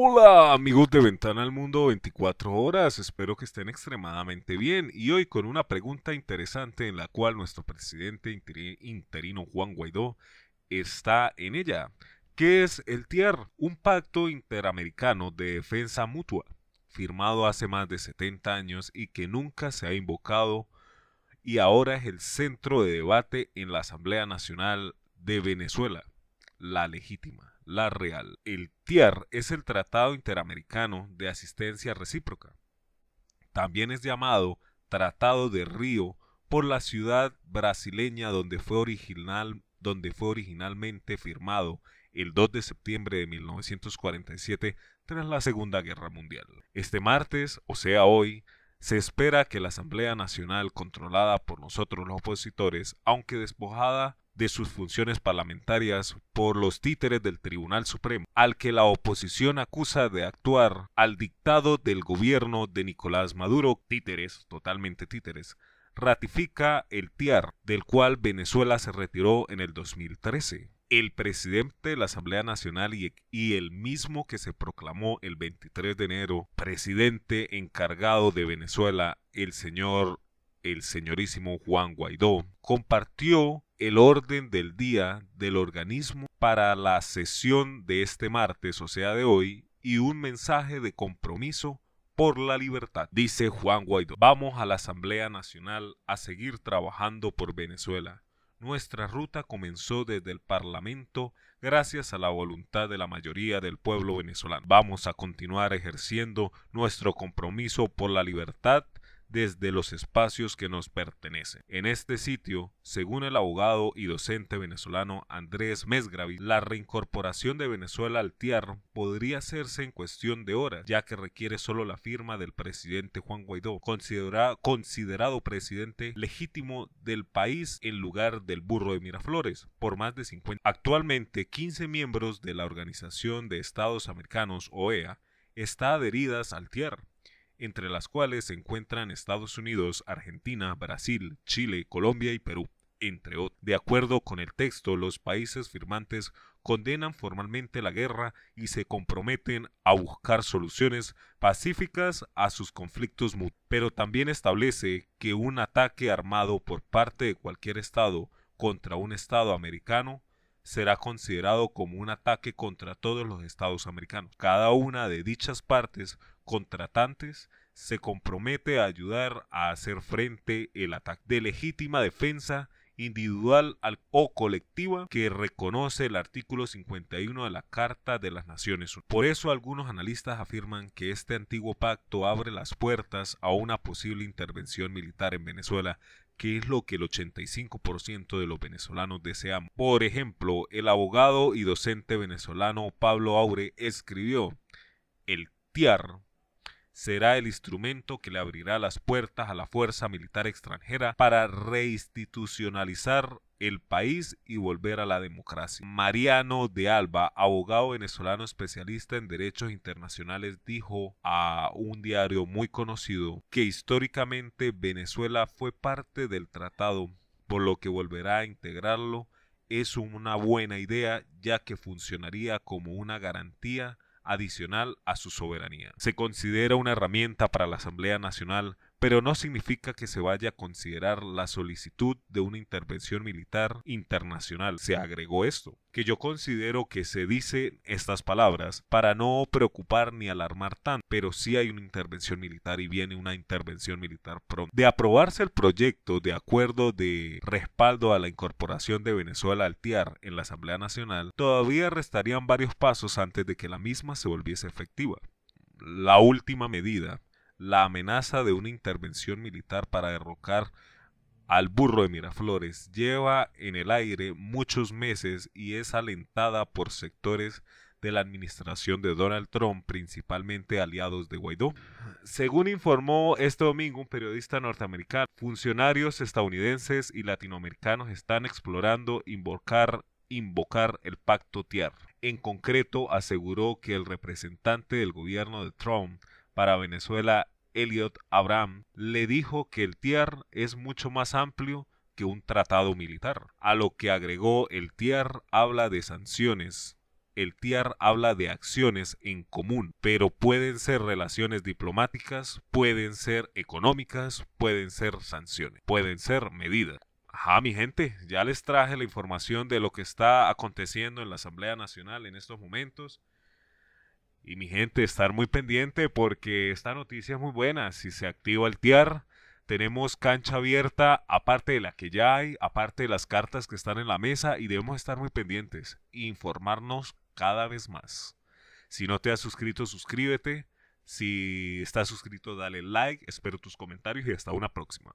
Hola amigos de Ventana al Mundo 24 horas, espero que estén extremadamente bien y hoy con una pregunta interesante en la cual nuestro presidente interino Juan Guaidó está en ella. ¿Qué es el TIER? Un pacto interamericano de defensa mutua, firmado hace más de 70 años y que nunca se ha invocado y ahora es el centro de debate en la Asamblea Nacional de Venezuela, la legítima la real. El TIAR es el Tratado Interamericano de Asistencia Recíproca. También es llamado Tratado de Río por la ciudad brasileña donde fue, original, donde fue originalmente firmado el 2 de septiembre de 1947 tras la Segunda Guerra Mundial. Este martes, o sea hoy, se espera que la Asamblea Nacional, controlada por nosotros los opositores, aunque despojada de sus funciones parlamentarias por los títeres del Tribunal Supremo, al que la oposición acusa de actuar al dictado del gobierno de Nicolás Maduro, títeres, totalmente títeres, ratifica el TIAR, del cual Venezuela se retiró en el 2013. El presidente de la Asamblea Nacional y, y el mismo que se proclamó el 23 de enero presidente encargado de Venezuela, el señor el señorísimo Juan Guaidó, compartió el orden del día del organismo para la sesión de este martes, o sea de hoy, y un mensaje de compromiso por la libertad. Dice Juan Guaidó, vamos a la Asamblea Nacional a seguir trabajando por Venezuela. Nuestra ruta comenzó desde el Parlamento gracias a la voluntad de la mayoría del pueblo venezolano. Vamos a continuar ejerciendo nuestro compromiso por la libertad desde los espacios que nos pertenecen. En este sitio, según el abogado y docente venezolano Andrés Mesgravi, la reincorporación de Venezuela al TIAR podría hacerse en cuestión de horas, ya que requiere solo la firma del presidente Juan Guaidó, considerado presidente legítimo del país en lugar del burro de Miraflores, por más de 50. Actualmente, 15 miembros de la Organización de Estados Americanos, OEA, está adheridas al TIAR entre las cuales se encuentran Estados Unidos, Argentina, Brasil, Chile, Colombia y Perú, entre otros. De acuerdo con el texto, los países firmantes condenan formalmente la guerra y se comprometen a buscar soluciones pacíficas a sus conflictos mutuos, pero también establece que un ataque armado por parte de cualquier Estado contra un Estado americano será considerado como un ataque contra todos los estados americanos. Cada una de dichas partes contratantes se compromete a ayudar a hacer frente el ataque de legítima defensa individual o colectiva que reconoce el artículo 51 de la Carta de las Naciones Unidas. Por eso algunos analistas afirman que este antiguo pacto abre las puertas a una posible intervención militar en Venezuela Qué es lo que el 85% de los venezolanos desean. Por ejemplo, el abogado y docente venezolano Pablo Aure escribió, el TIAR será el instrumento que le abrirá las puertas a la fuerza militar extranjera para reinstitucionalizar el país y volver a la democracia. Mariano de Alba, abogado venezolano especialista en derechos internacionales, dijo a un diario muy conocido que históricamente Venezuela fue parte del tratado, por lo que volverá a integrarlo es una buena idea ya que funcionaría como una garantía adicional a su soberanía. Se considera una herramienta para la Asamblea Nacional pero no significa que se vaya a considerar la solicitud de una intervención militar internacional. Se agregó esto, que yo considero que se dice estas palabras para no preocupar ni alarmar tanto, pero si hay una intervención militar y viene una intervención militar pronto. De aprobarse el proyecto de acuerdo de respaldo a la incorporación de Venezuela al TIAR en la Asamblea Nacional, todavía restarían varios pasos antes de que la misma se volviese efectiva la última medida la amenaza de una intervención militar para derrocar al burro de Miraflores lleva en el aire muchos meses y es alentada por sectores de la administración de Donald Trump, principalmente aliados de Guaidó. Según informó este domingo un periodista norteamericano, funcionarios estadounidenses y latinoamericanos están explorando invocar, el pacto tierra. En concreto, aseguró que el representante del gobierno de Trump para Venezuela, Elliot Abraham, le dijo que el TIAR es mucho más amplio que un tratado militar, a lo que agregó el TIAR habla de sanciones, el TIAR habla de acciones en común, pero pueden ser relaciones diplomáticas, pueden ser económicas, pueden ser sanciones, pueden ser medidas. Ajá, mi gente, ya les traje la información de lo que está aconteciendo en la Asamblea Nacional en estos momentos. Y mi gente, estar muy pendiente porque esta noticia es muy buena. Si se activa el TIAR, tenemos cancha abierta, aparte de la que ya hay, aparte de las cartas que están en la mesa, y debemos estar muy pendientes, informarnos cada vez más. Si no te has suscrito, suscríbete. Si estás suscrito, dale like, espero tus comentarios y hasta una próxima.